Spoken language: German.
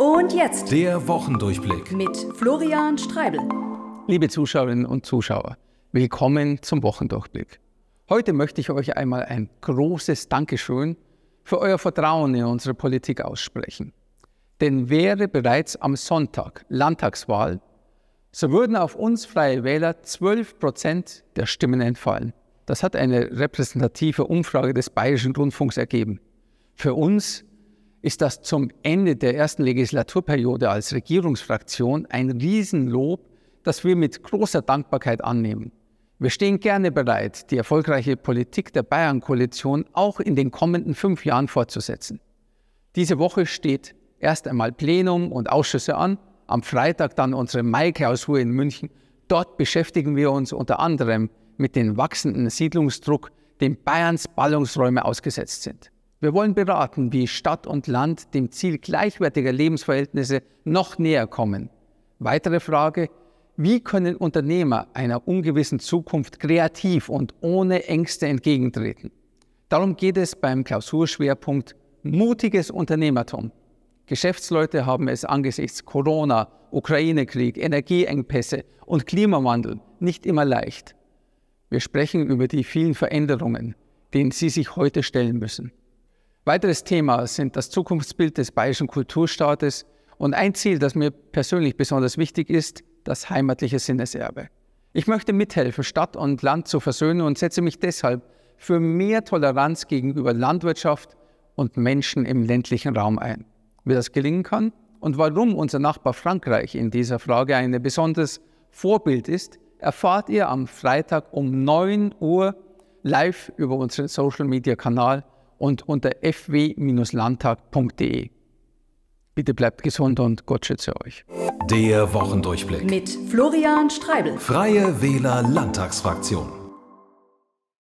Und jetzt der Wochendurchblick mit Florian Streibel. Liebe Zuschauerinnen und Zuschauer, willkommen zum Wochendurchblick. Heute möchte ich euch einmal ein großes Dankeschön für euer Vertrauen in unsere Politik aussprechen. Denn wäre bereits am Sonntag Landtagswahl, so würden auf uns freie Wähler 12 Prozent der Stimmen entfallen. Das hat eine repräsentative Umfrage des Bayerischen Rundfunks ergeben. Für uns ist das zum Ende der ersten Legislaturperiode als Regierungsfraktion ein Riesenlob, das wir mit großer Dankbarkeit annehmen. Wir stehen gerne bereit, die erfolgreiche Politik der Bayern-Koalition auch in den kommenden fünf Jahren fortzusetzen. Diese Woche steht erst einmal Plenum und Ausschüsse an, am Freitag dann unsere Mai-Klausur in München. Dort beschäftigen wir uns unter anderem mit dem wachsenden Siedlungsdruck, dem Bayerns Ballungsräume ausgesetzt sind. Wir wollen beraten, wie Stadt und Land dem Ziel gleichwertiger Lebensverhältnisse noch näher kommen. Weitere Frage, wie können Unternehmer einer ungewissen Zukunft kreativ und ohne Ängste entgegentreten? Darum geht es beim Klausurschwerpunkt Mutiges Unternehmertum. Geschäftsleute haben es angesichts Corona, Ukraine-Krieg, Energieengpässe und Klimawandel nicht immer leicht. Wir sprechen über die vielen Veränderungen, denen sie sich heute stellen müssen. Weiteres Thema sind das Zukunftsbild des bayerischen Kulturstaates und ein Ziel, das mir persönlich besonders wichtig ist, das heimatliche Sinneserbe. Ich möchte mithelfen, Stadt und Land zu versöhnen und setze mich deshalb für mehr Toleranz gegenüber Landwirtschaft und Menschen im ländlichen Raum ein. Wie das gelingen kann und warum unser Nachbar Frankreich in dieser Frage ein besonderes Vorbild ist, erfahrt ihr am Freitag um 9 Uhr live über unseren Social-Media-Kanal und unter fw-landtag.de. Bitte bleibt gesund und Gott schütze euch. Der Wochendurchblick mit Florian Streibel, Freie Wähler Landtagsfraktion.